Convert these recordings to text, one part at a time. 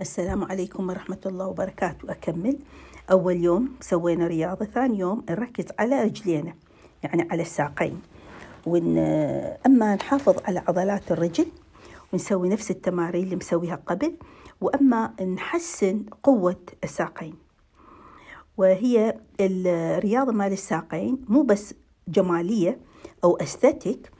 السلام عليكم ورحمة الله وبركاته أكمل أول يوم سوينا رياضة ثاني يوم نركز على رجلينا يعني على الساقين ون... أما نحافظ على عضلات الرجل ونسوي نفس التمارين اللي مسويها قبل وأما نحسن قوة الساقين وهي الرياضة مال الساقين مو بس جمالية أو أستاتيك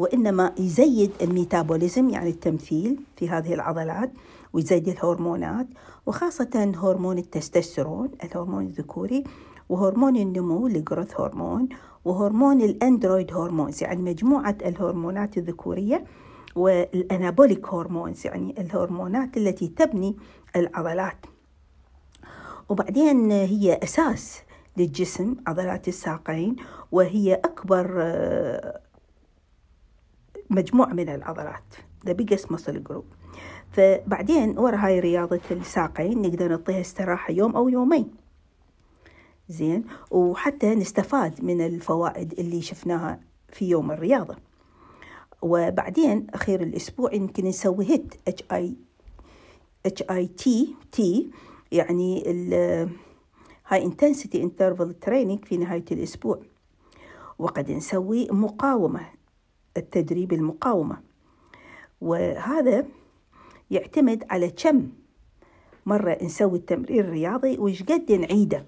وإنما يزيد الميتابوليزم يعني التمثيل في هذه العضلات ويزيد الهرمونات وخاصة هرمون التستوستيرون الهرمون الذكوري وهرمون النمو الجروث هرمون وهرمون الاندرويد هرمونز يعني مجموعة الهرمونات الذكورية والانابوليك هرمونز يعني الهرمونات التي تبني العضلات وبعدين هي أساس للجسم عضلات الساقين وهي أكبر مجموعة من العضلات the biggest muscle جروب فبعدين ورا هاي رياضة الساقين نقدر نعطيها استراحة يوم أو يومين زين وحتى نستفاد من الفوائد اللي شفناها في يوم الرياضة وبعدين أخير الأسبوع يمكن نسوي هيت اتش اي اتش اي تي تي يعني هاي انتنسيتي انترفال تريننج في نهاية الأسبوع وقد نسوي مقاومة التدريب المقاومة وهذا يعتمد على كم مرة نسوي التمرين الرياضي وإيش قد نعيده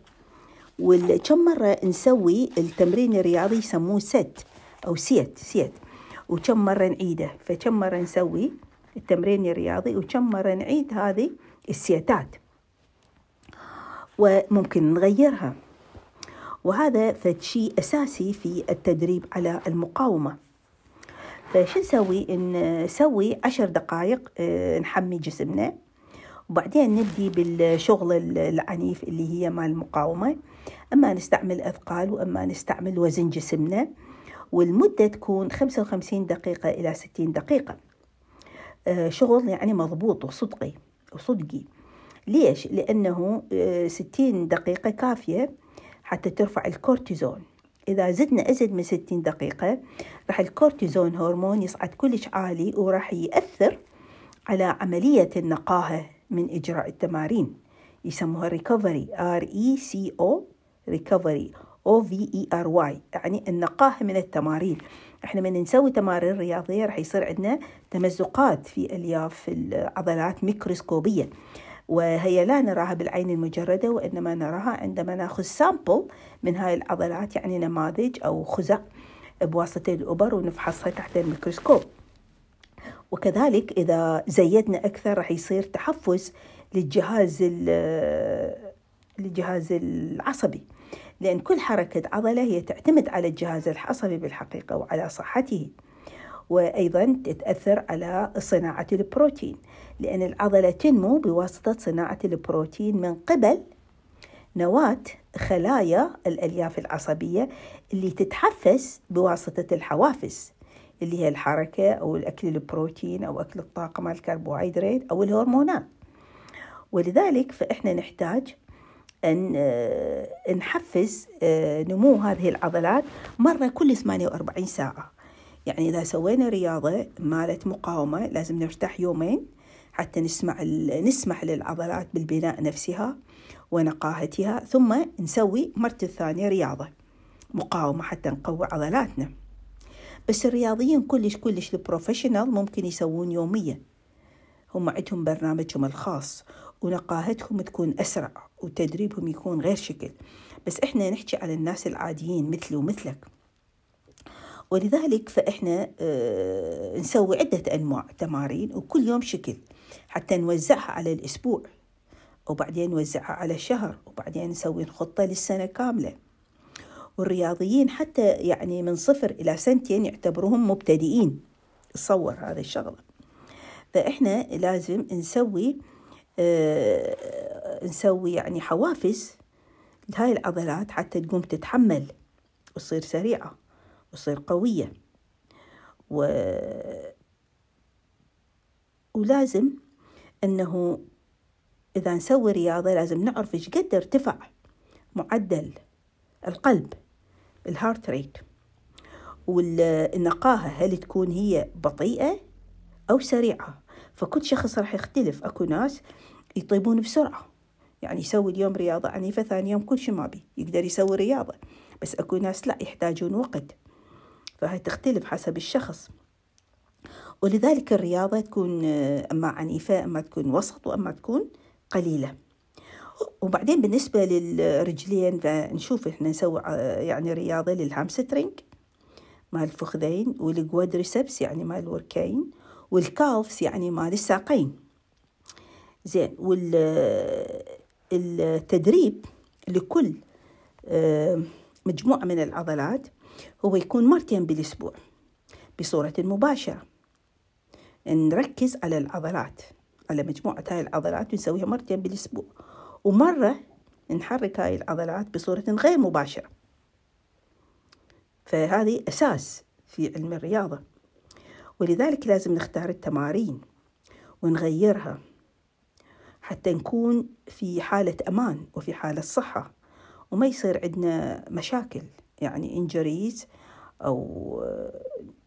وكم مرة نسوي التمرين الرياضي يسموه ست أو سيت سيت وكم مرة نعيده فكم مرة نسوي التمرين الرياضي وكم مرة نعيد هذه السيتات وممكن نغيرها وهذا فشي أساسي في التدريب على المقاومة فشو نسوي نسوي عشر دقائق آه، نحمي جسمنا وبعدين نبدي بالشغل العنيف اللي هي مال المقاومة أما نستعمل أثقال وأما نستعمل وزن جسمنا والمدة تكون 55 دقيقة إلى 60 دقيقة آه، شغل يعني مضبوط وصدقي وصدقي ليش؟ لأنه 60 آه، دقيقة كافية حتى ترفع الكورتيزون إذا زدنا أزيد من 60 دقيقة راح الكورتيزون هرمون يصعد كلش عالي وراح يأثر على عملية النقاهة من إجراء التمارين يسموها ريكفري ار اي سي او ريكفري او في اي ار واي يعني النقاهه من التمارين احنا من نسوي تمارين رياضيه راح يصير عندنا تمزقات في الياف العضلات ميكروسكوبيه وهي لا نراها بالعين المجردة وإنما نراها عندما ناخذ سامبل من هاي العضلات يعني نماذج أو خزع بواسطة الأبر ونفحصها تحت الميكروسكوب وكذلك إذا زيدنا أكثر راح يصير تحفز للجهاز للجهاز العصبي لأن كل حركة عضلة هي تعتمد على الجهاز العصبي بالحقيقة وعلى صحته وأيضا تتأثر على صناعة البروتين لأن العضلة تنمو بواسطة صناعة البروتين من قبل نواة خلايا الألياف العصبية اللي تتحفز بواسطة الحوافز اللي هي الحركة أو الأكل البروتين أو أكل الطاقة مع الكربوهيدرات أو الهرمونات ولذلك فإحنا نحتاج أن آه، نحفز آه، نمو هذه العضلات مرة كل 48 ساعة يعني إذا سوينا رياضة مالت مقاومة لازم نرتاح يومين حتى نسمع نسمح للعضلات بالبناء نفسها ونقاهتها ثم نسوي مرة ثانية رياضة مقاومة حتى نقوي عضلاتنا بس الرياضيين كلش كلش البروفيشنال ممكن يسوون يوميا هم عندهم برنامجهم الخاص ونقاهتهم تكون أسرع وتدريبهم يكون غير شكل بس إحنا نحكي على الناس العاديين مثلي ومثلك ولذلك فإحنا آه، نسوي عدة أنواع تمارين وكل يوم شكل حتى نوزعها على الأسبوع وبعدين نوزعها على الشهر وبعدين نسوي خطة للسنة كاملة والرياضيين حتى يعني من صفر إلى سنتين يعتبروهم مبتدئين تصور هذا الشغلة فإحنا لازم نسوي آه نسوي يعني حوافز لهاي العضلات حتى تقوم تتحمل وتصير سريعة وتصير قوية و... ولازم أنه إذا نسوي رياضة لازم نعرف إيش قد ارتفع معدل القلب الهارت ريت والنقاهة هل تكون هي بطيئة أو سريعة فكل شخص راح يختلف أكو ناس يطيبون بسرعة يعني يسوي اليوم رياضة عنيفة ثاني يوم كل شيء ما بي يقدر يسوي رياضة بس أكو ناس لا يحتاجون وقت فهي تختلف حسب الشخص ولذلك الرياضة تكون أما عنيفة أما تكون وسط وأما تكون قليلة وبعدين بالنسبة للرجلين فنشوف احنا نسوي يعني رياضة للهامسترينج مال الفخذين والكوادريسبس يعني مال الوركين والكالفس يعني مال الساقين زين والتدريب لكل آه، مجموعة من العضلات هو يكون مرتين بالأسبوع بصورة مباشرة نركز على العضلات على مجموعة هاي العضلات ونسويها مرتين بالأسبوع ومرة نحرك هاي العضلات بصورة غير مباشرة فهذه أساس في علم الرياضة ولذلك لازم نختار التمارين ونغيرها حتى نكون في حالة أمان وفي حالة صحة وما يصير عندنا مشاكل يعني إنجريز أو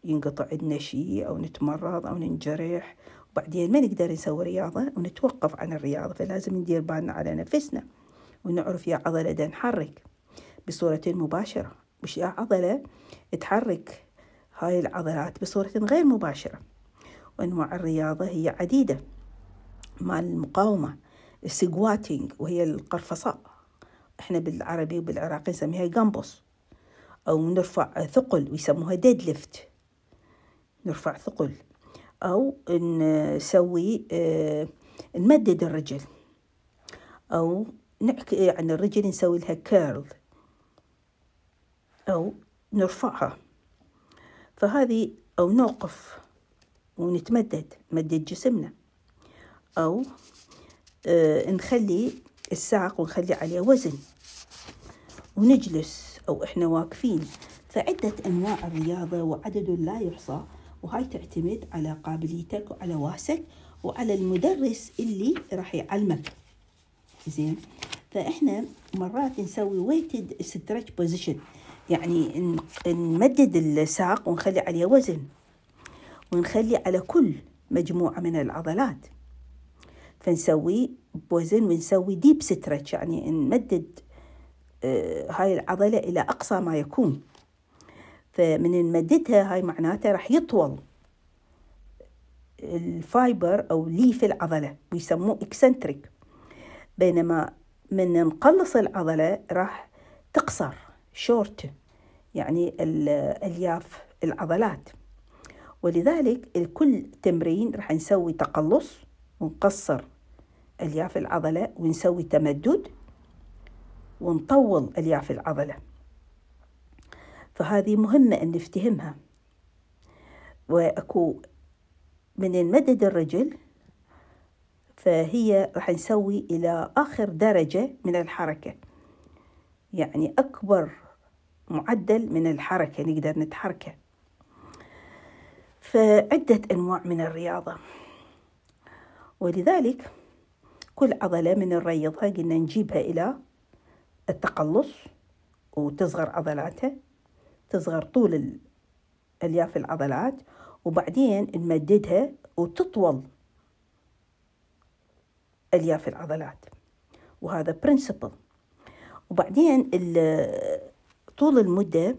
ينقطع عندنا شيء أو نتمرض أو ننجرح وبعدين ما نقدر نسوي رياضة ونتوقف عن الرياضة فلازم ندير بالنا على نفسنا ونعرف يا عضلة دا نحرك بصورة مباشرة مش يا عضلة تحرك هاي العضلات بصورة غير مباشرة وأنواع الرياضة هي عديدة مع المقاومة السكواتينج وهي القرفصاء احنا بالعربي وبالعراقي نسميها جامبوس أو نرفع ثقل ويسموها ديد ليفت نرفع ثقل أو نسوي آه، نمدد الرجل أو نحكي يعني عن الرجل نسوي لها كيرل أو نرفعها فهذه أو نوقف ونتمدد مدد جسمنا أو آه، نخلي الساق ونخلي عليه وزن ونجلس أو إحنا واقفين فعدة أنواع الرياضة وعدد لا يحصى وهاي تعتمد على قابليتك وعلى واسك وعلى المدرس اللي راح يعلمك زين فإحنا مرات نسوي ويتد ستريتش بوزيشن يعني نمدد الساق ونخلي عليه وزن ونخلي على كل مجموعة من العضلات فنسوي بوزن ونسوي ديب ستريتش يعني نمدد هاي العضلة إلى أقصى ما يكون فمن نمددها هاي معناته راح يطول الفايبر أو ليف العضلة ويسموه إكسنتريك بينما من نقلص العضلة راح تقصر شورت يعني الألياف العضلات ولذلك الكل تمرين راح نسوي تقلص ونقصر ألياف العضلة ونسوي تمدد ونطول الياف العضلة فهذه مهمة أن نفتهمها وأكو من نمدد الرجل فهي راح نسوي إلى آخر درجة من الحركة يعني أكبر معدل من الحركة نقدر نتحركه فعدة أنواع من الرياضة ولذلك كل عضلة من نريضها قلنا نجيبها إلى التقلص وتصغر عضلاتها تصغر طول الياف العضلات وبعدين نمددها وتطول الياف العضلات وهذا برنسبل وبعدين طول المدة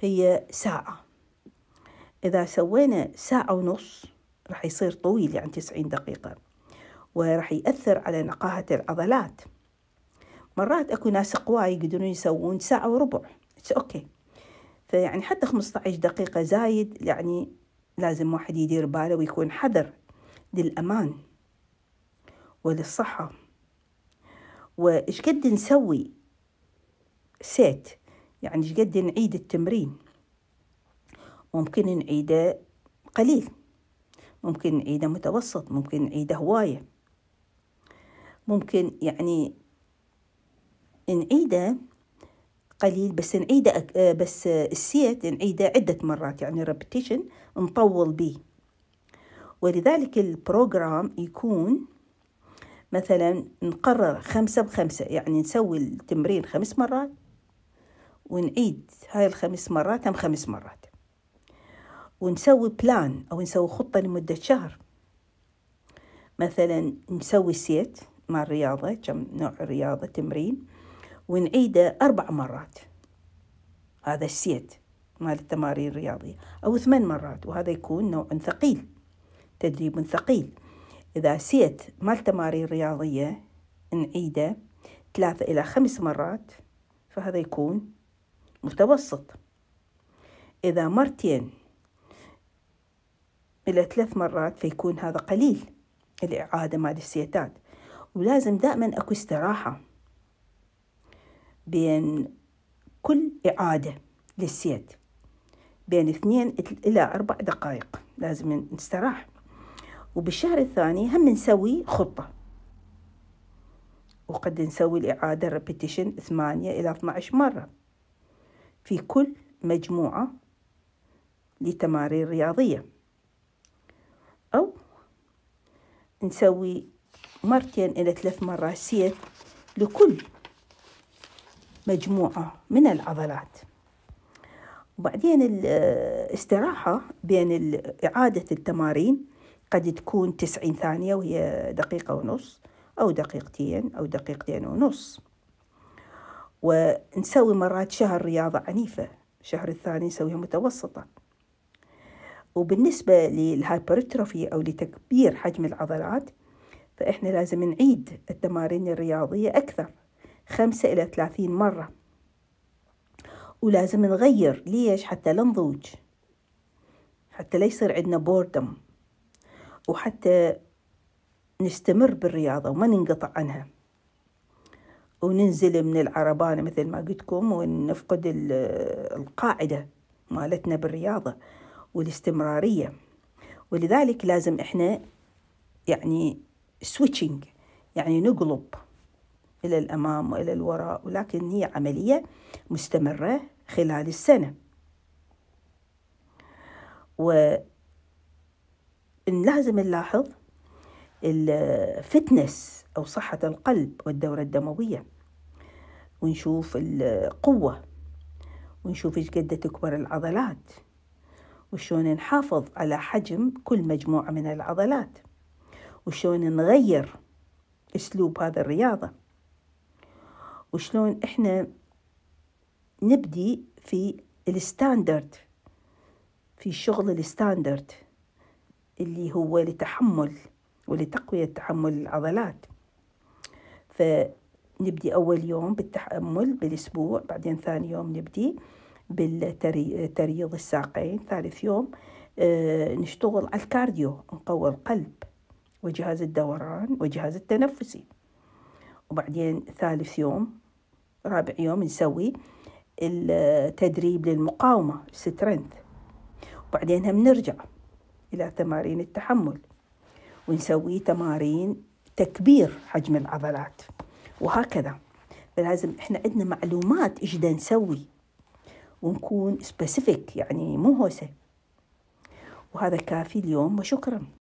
هي ساعة إذا سوينا ساعة ونص راح يصير طويل يعني تسعين دقيقة وراح يأثر على نقاهة العضلات مرات اكو ناس قوى يقدرون يسوون ساعة وربع اتس اوكي فيعني حتى 15 دقيقة زايد يعني لازم واحد يدير باله ويكون حذر للأمان وللصحة وإيش قد نسوي سيت يعني إيش قد نعيد التمرين ممكن نعيده قليل ممكن نعيده متوسط ممكن نعيده هواية ممكن يعني نعيده قليل بس نعيده آه، بس السيت نعيده عدة مرات يعني ريبتيشن نطول بيه ولذلك البروجرام يكون مثلا نقرر خمسة بخمسة يعني نسوي التمرين خمس مرات ونعيد هاي الخمس مرات هم خمس مرات ونسوي بلان أو نسوي خطة لمدة شهر مثلا نسوي سيت مع الرياضة كم نوع رياضة تمرين ونعيده أربع مرات هذا السيت مال التمارين الرياضية أو ثمان مرات وهذا يكون نوع ثقيل تدريب ثقيل إذا سيت مال التمارين الرياضية نعيده ثلاثة إلى خمس مرات فهذا يكون متوسط إذا مرتين إلى ثلاث مرات فيكون هذا قليل الإعادة مال السيتات ولازم دائما أكو استراحة بين كل إعادة للسيت بين اثنين إلى أربع دقائق لازم نستراح وبالشهر الثاني هم نسوي خطة وقد نسوي الإعادة repetition ثمانية إلى 12 مرة في كل مجموعة لتمارين رياضية أو نسوي مرتين إلى ثلاث مرات سيت لكل مجموعة من العضلات وبعدين الاستراحة بين إعادة التمارين قد تكون تسعين ثانية وهي دقيقة ونص أو دقيقتين أو دقيقتين ونص ونسوي مرات شهر رياضة عنيفة الشهر الثاني نسويها متوسطة وبالنسبة للهايبرتروفي أو لتكبير حجم العضلات فإحنا لازم نعيد التمارين الرياضية أكثر خمسة إلى ثلاثين مرة ولازم نغير ليش حتى لا نضوج حتى لا يصير عندنا بوردم وحتى نستمر بالرياضة وما ننقطع عنها وننزل من العربانة مثل ما قلتكم ونفقد القاعدة مالتنا بالرياضة والاستمرارية ولذلك لازم احنا يعني سويتشنج يعني نقلب إلى الأمام وإلى الوراء ولكن هي عملية مستمرة خلال السنة ولازم نلاحظ الفتنس أو صحة القلب والدورة الدموية ونشوف القوة ونشوف ايش قد تكبر العضلات وشون نحافظ على حجم كل مجموعة من العضلات وشون نغير أسلوب هذا الرياضة وشلون احنا نبدي في الستاندرد في شغل الستاندرد اللي هو لتحمل ولتقوية تحمل العضلات فنبدي أول يوم بالتحمل بالأسبوع بعدين ثاني يوم نبدي بالتريض الساقين ثالث يوم آه، نشتغل على الكارديو نقوي القلب وجهاز الدوران وجهاز التنفسي وبعدين ثالث يوم رابع يوم نسوي التدريب للمقاومة سترينث وبعدين هم نرجع إلى تمارين التحمل ونسوي تمارين تكبير حجم العضلات وهكذا فلازم احنا عندنا معلومات ايش دا نسوي ونكون سبيسيفيك يعني مو هوسه وهذا كافي اليوم وشكرا